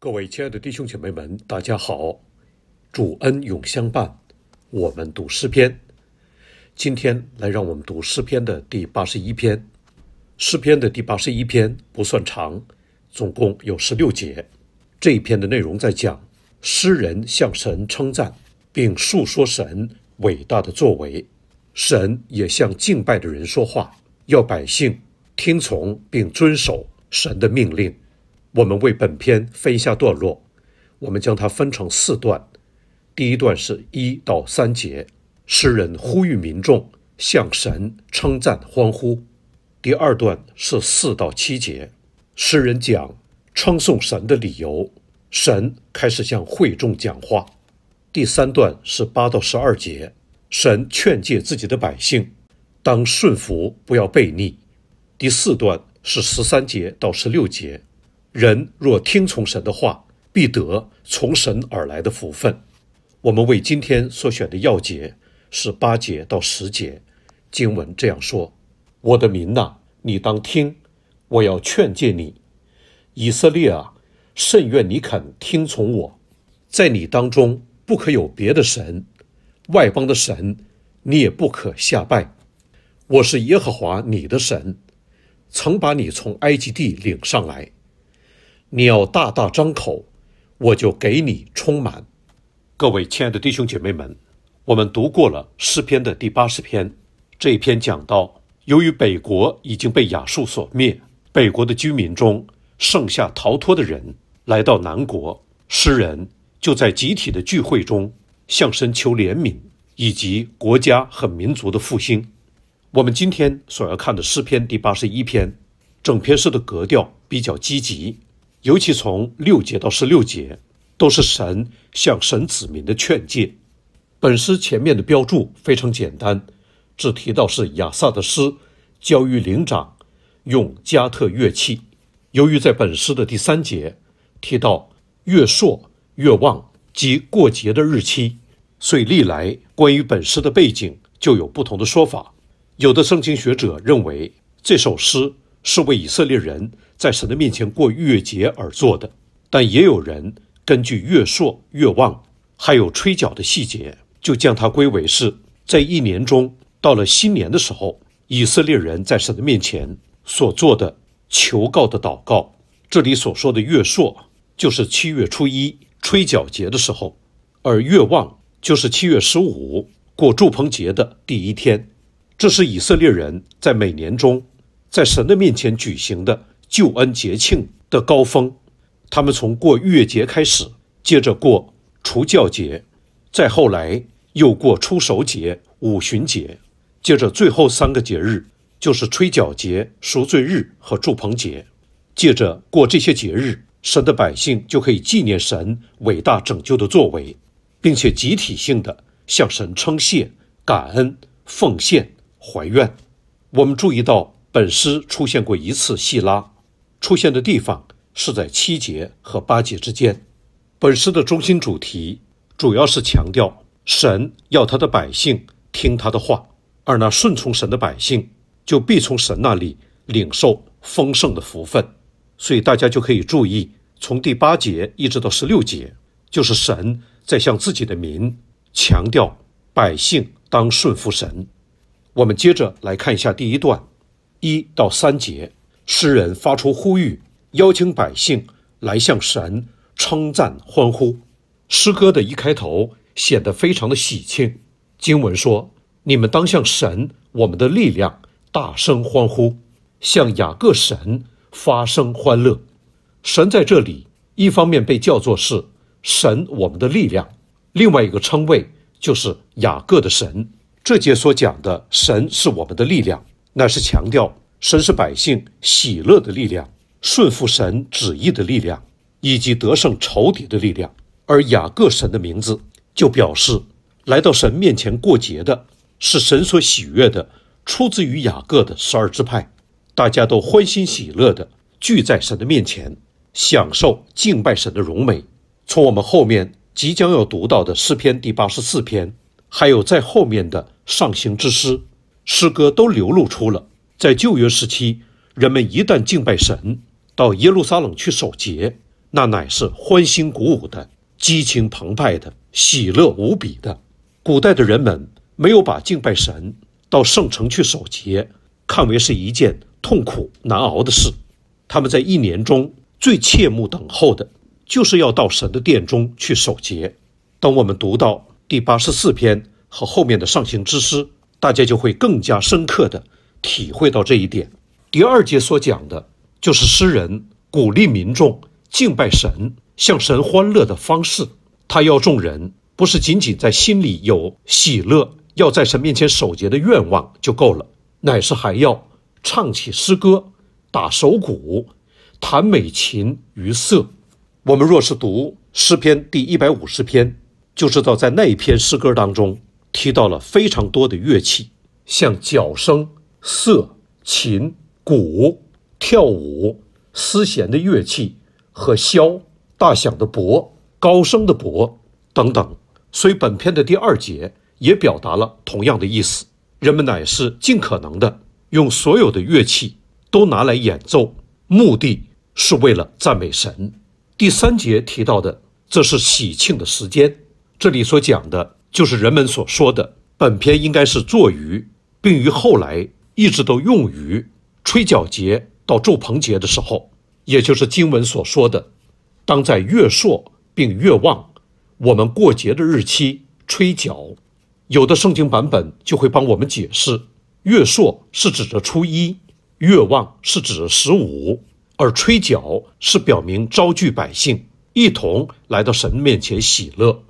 各位亲爱的弟兄姐妹们，大家好！主恩永相伴，我们读诗篇。今天来，让我们读诗篇的第八十一篇。诗篇的第八十一篇不算长，总共有十六节。这一篇的内容在讲诗人向神称赞，并述说神伟大的作为。神也向敬拜的人说话，要百姓听从并遵守神的命令。我们为本篇分一下段落，我们将它分成四段。第一段是一到三节，诗人呼吁民众向神称赞欢呼。第二段是四到七节，诗人讲称颂神的理由。神开始向会众讲话。第三段是八到十二节，神劝诫自己的百姓，当顺服，不要悖逆。第四段是十三节到十六节。人若听从神的话，必得从神而来的福分。我们为今天所选的要节是八节到十节，经文这样说：“我的民呐，你当听，我要劝诫你，以色列啊，甚愿你肯听从我，在你当中不可有别的神，外邦的神，你也不可下拜。我是耶和华你的神，曾把你从埃及地领上来。”你要大大张口，我就给你充满。各位亲爱的弟兄姐妹们，我们读过了诗篇的第八十篇，这一篇讲到，由于北国已经被亚述所灭，北国的居民中剩下逃脱的人来到南国，诗人就在集体的聚会中向神求怜悯以及国家和民族的复兴。我们今天所要看的诗篇第八十一篇，整篇诗的格调比较积极。尤其从六节到十六节，都是神向神子民的劝诫。本诗前面的标注非常简单，只提到是亚萨的诗，交于灵长，用加特乐器。由于在本诗的第三节提到月朔、月望及过节的日期，所以历来关于本诗的背景就有不同的说法。有的圣经学者认为这首诗是为以色列人。在神的面前过月节而做的，但也有人根据月朔、月望，还有吹角的细节，就将它归为是在一年中到了新年的时候，以色列人在神的面前所做的求告的祷告。这里所说的月朔，就是七月初一吹角节的时候，而月望就是七月十五过祝棚节的第一天。这是以色列人在每年中在神的面前举行的。救恩节庆的高峰，他们从过月节开始，接着过除教节，再后来又过出熟节、五旬节，接着最后三个节日就是吹角节、赎罪日和祝棚节。借着过这些节日，神的百姓就可以纪念神伟大拯救的作为，并且集体性的向神称谢、感恩、奉献、怀愿。我们注意到，本诗出现过一次细拉。出现的地方是在七节和八节之间。本诗的中心主题主要是强调神要他的百姓听他的话，而那顺从神的百姓就必从神那里领受丰盛的福分。所以大家就可以注意，从第八节一直到十六节，就是神在向自己的民强调百姓当顺服神。我们接着来看一下第一段，一到三节。诗人发出呼吁，邀请百姓来向神称赞、欢呼。诗歌的一开头显得非常的喜庆。经文说：“你们当向神，我们的力量，大声欢呼，向雅各神发声欢乐。”神在这里一方面被叫做是神，我们的力量；另外一个称谓就是雅各的神。这节所讲的神是我们的力量，那是强调。神是百姓喜乐的力量，顺服神旨意的力量，以及得胜仇敌的力量。而雅各神的名字就表示，来到神面前过节的是神所喜悦的，出自于雅各的十二支派，大家都欢欣喜乐的聚在神的面前，享受敬拜神的荣美。从我们后面即将要读到的诗篇第八十四篇，还有在后面的上行之诗诗歌，都流露出了。在旧约时期，人们一旦敬拜神，到耶路撒冷去守节，那乃是欢欣鼓舞的、激情澎湃的、喜乐无比的。古代的人们没有把敬拜神、到圣城去守节看为是一件痛苦难熬的事。他们在一年中最切慕等候的，就是要到神的殿中去守节。当我们读到第八十四篇和后面的上行之诗，大家就会更加深刻的。体会到这一点，第二节所讲的就是诗人鼓励民众敬拜神、向神欢乐的方式。他要众人不是仅仅在心里有喜乐，要在神面前守节的愿望就够了，乃是还要唱起诗歌、打手鼓、弹美琴娱色。我们若是读诗篇第一百五十篇，就知道在那一篇诗歌当中提到了非常多的乐器，像角声。瑟、琴、鼓、跳舞、丝弦的乐器和箫、大响的钹、高声的钹等等，所以本篇的第二节也表达了同样的意思。人们乃是尽可能的用所有的乐器都拿来演奏，目的是为了赞美神。第三节提到的这是喜庆的时间，这里所讲的就是人们所说的本篇应该是作于并于后来。一直都用于吹角节到祝棚节的时候，也就是经文所说的“当在月朔并月望”，我们过节的日期吹角。有的圣经版本就会帮我们解释，月朔是指着初一，月望是指十五，而吹角是表明招聚百姓一同来到神面前喜乐。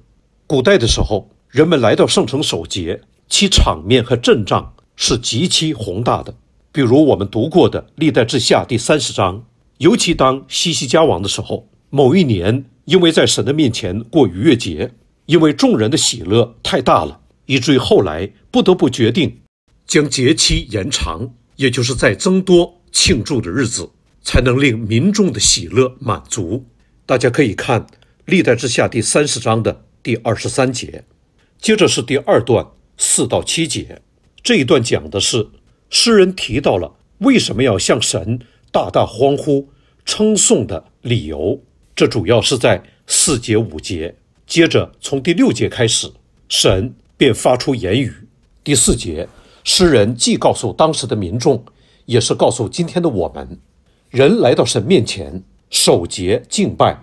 古代的时候，人们来到圣城守节，其场面和阵仗。是极其宏大的，比如我们读过的《历代志下》第三十章，尤其当西西加王的时候，某一年因为在神的面前过逾越节，因为众人的喜乐太大了，以至于后来不得不决定将节期延长，也就是在增多庆祝的日子，才能令民众的喜乐满足。大家可以看《历代志下》第三十章的第二十三节，接着是第二段四到七节。这一段讲的是诗人提到了为什么要向神大大欢呼称颂的理由。这主要是在四节五节。接着从第六节开始，神便发出言语。第四节，诗人既告诉当时的民众，也是告诉今天的我们，人来到神面前守节敬拜，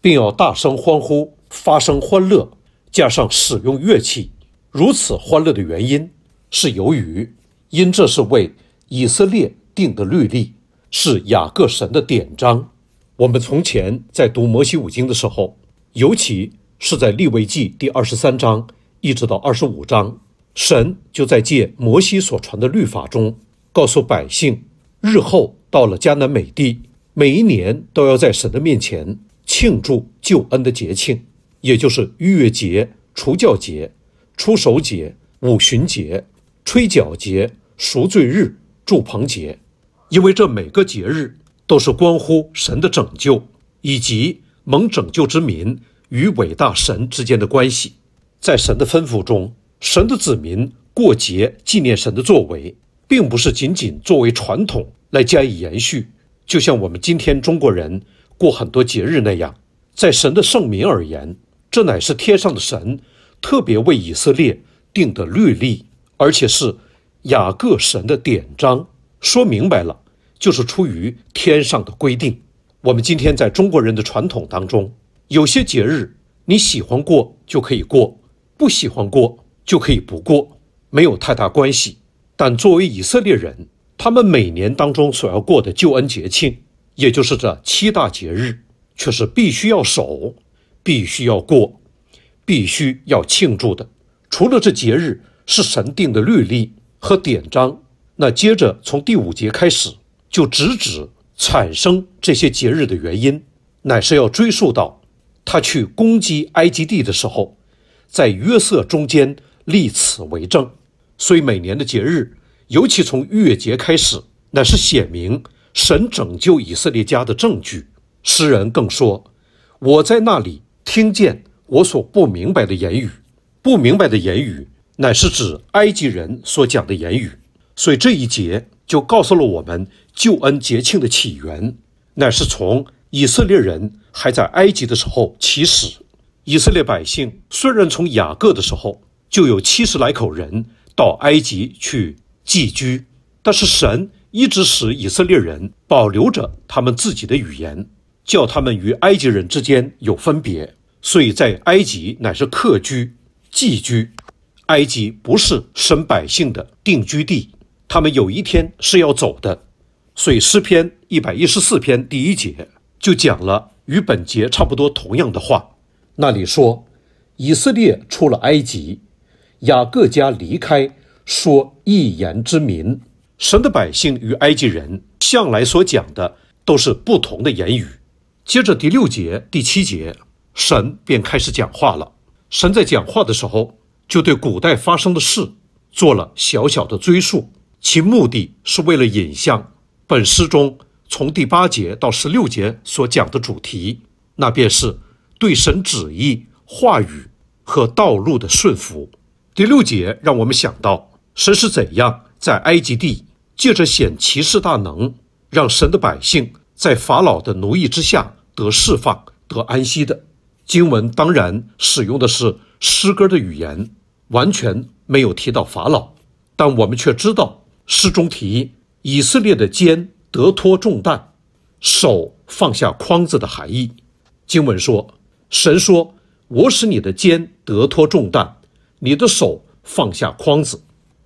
并要大声欢呼，发生欢乐，加上使用乐器，如此欢乐的原因。是由于，因这是为以色列定的律例，是雅各神的典章。我们从前在读摩西五经的时候，尤其是在立位记第二十三章一直到二十五章，神就在借摩西所传的律法中，告诉百姓，日后到了迦南美地，每一年都要在神的面前庆祝救恩的节庆，也就是逾越节、除教节、出熟节、五旬节。吹角节、赎罪日、祝棚节，因为这每个节日都是关乎神的拯救，以及蒙拯救之民与伟大神之间的关系。在神的吩咐中，神的子民过节纪念神的作为，并不是仅仅作为传统来加以延续，就像我们今天中国人过很多节日那样。在神的圣民而言，这乃是天上的神特别为以色列定的律例。而且是雅各神的典章，说明白了，就是出于天上的规定。我们今天在中国人的传统当中，有些节日你喜欢过就可以过，不喜欢过就可以不过，没有太大关系。但作为以色列人，他们每年当中所要过的救恩节庆，也就是这七大节日，却是必须要守、必须要过、必须要庆祝的。除了这节日。是神定的律例和典章。那接着从第五节开始，就直指产生这些节日的原因，乃是要追溯到他去攻击埃及地的时候，在约瑟中间立此为证。所以每年的节日，尤其从逾越节开始，乃是显明神拯救以色列家的证据。诗人更说：“我在那里听见我所不明白的言语，不明白的言语。”乃是指埃及人所讲的言语，所以这一节就告诉了我们救恩节庆的起源，乃是从以色列人还在埃及的时候起始。以色列百姓虽然从雅各的时候就有七十来口人到埃及去寄居，但是神一直使以色列人保留着他们自己的语言，叫他们与埃及人之间有分别，所以在埃及乃是客居、寄居。埃及不是神百姓的定居地，他们有一天是要走的。所以诗篇一百一十四篇第一节就讲了与本节差不多同样的话。那里说，以色列出了埃及，雅各家离开，说一言之民，神的百姓与埃及人向来所讲的都是不同的言语。接着第六节、第七节，神便开始讲话了。神在讲话的时候。就对古代发生的事做了小小的追溯，其目的是为了引向本诗中从第八节到十六节所讲的主题，那便是对神旨意、话语和道路的顺服。第六节让我们想到神是怎样在埃及地借着显骑士大能，让神的百姓在法老的奴役之下得释放、得安息的。经文当然使用的是诗歌的语言。完全没有提到法老，但我们却知道诗中提以色列的肩得脱重担，手放下筐子的含义。经文说：“神说，我使你的肩得脱重担，你的手放下筐子。”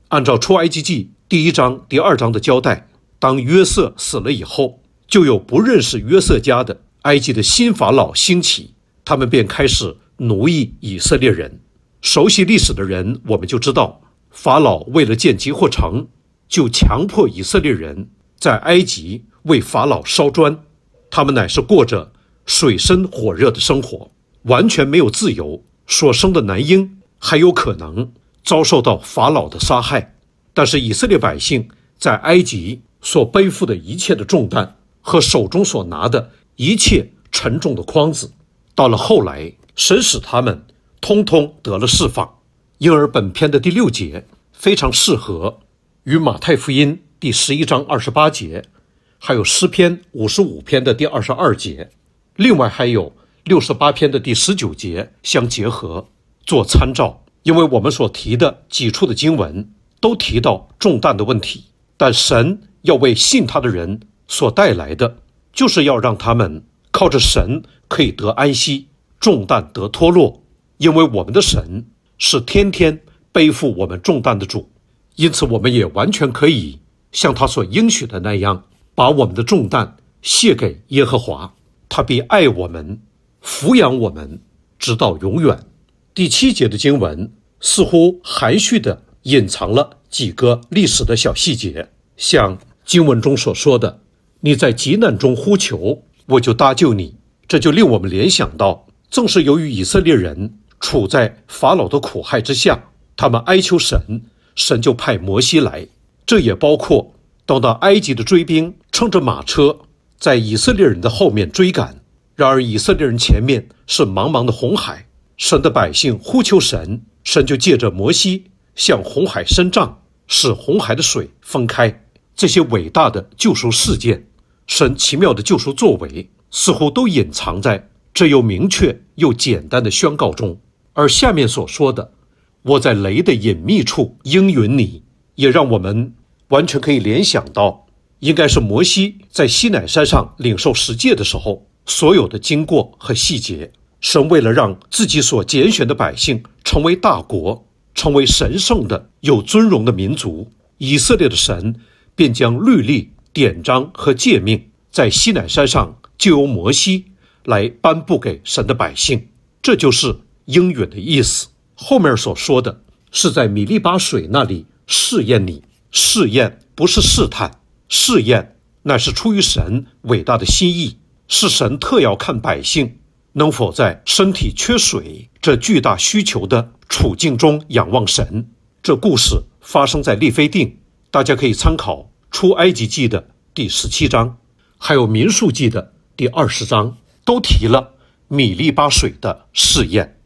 按照出埃及记第一章、第二章的交代，当约瑟死了以后，就有不认识约瑟家的埃及的新法老兴起，他们便开始奴役以色列人。熟悉历史的人，我们就知道，法老为了建吉霍城，就强迫以色列人在埃及为法老烧砖。他们乃是过着水深火热的生活，完全没有自由。所生的男婴还有可能遭受到法老的杀害。但是以色列百姓在埃及所背负的一切的重担和手中所拿的一切沉重的筐子，到了后来，神使他们。通通得了释放，因而本篇的第六节非常适合与马太福音第十一章二十八节，还有诗篇五十五篇的第二十二节，另外还有六十八篇的第十九节相结合做参照，因为我们所提的几处的经文都提到重担的问题，但神要为信他的人所带来的，就是要让他们靠着神可以得安息，重担得脱落。因为我们的神是天天背负我们重担的主，因此我们也完全可以像他所应许的那样，把我们的重担卸给耶和华，他必爱我们，抚养我们，直到永远。第七节的经文似乎含蓄地隐藏了几个历史的小细节，像经文中所说的：“你在极难中呼求，我就搭救你。”这就令我们联想到，正是由于以色列人。处在法老的苦害之下，他们哀求神，神就派摩西来。这也包括等到埃及的追兵乘着马车在以色列人的后面追赶，然而以色列人前面是茫茫的红海。神的百姓呼求神，神就借着摩西向红海伸杖，使红海的水分开。这些伟大的救赎事件，神奇妙的救赎作为，似乎都隐藏在这又明确又简单的宣告中。而下面所说的“我在雷的隐秘处应允你”，也让我们完全可以联想到，应该是摩西在西奈山上领受十诫的时候，所有的经过和细节，神为了让自己所拣选的百姓成为大国，成为神圣的、有尊荣的民族，以色列的神便将律例、典章和诫命在西奈山上就由摩西来颁布给神的百姓，这就是。应允的意思，后面所说的是在米利巴水那里试验你试验，不是试探，试验乃是出于神伟大的心意，是神特要看百姓能否在身体缺水这巨大需求的处境中仰望神。这故事发生在利非定，大家可以参考《出埃及记》的第十七章，还有《民数记》的第二十章，都提了米利巴水的试验。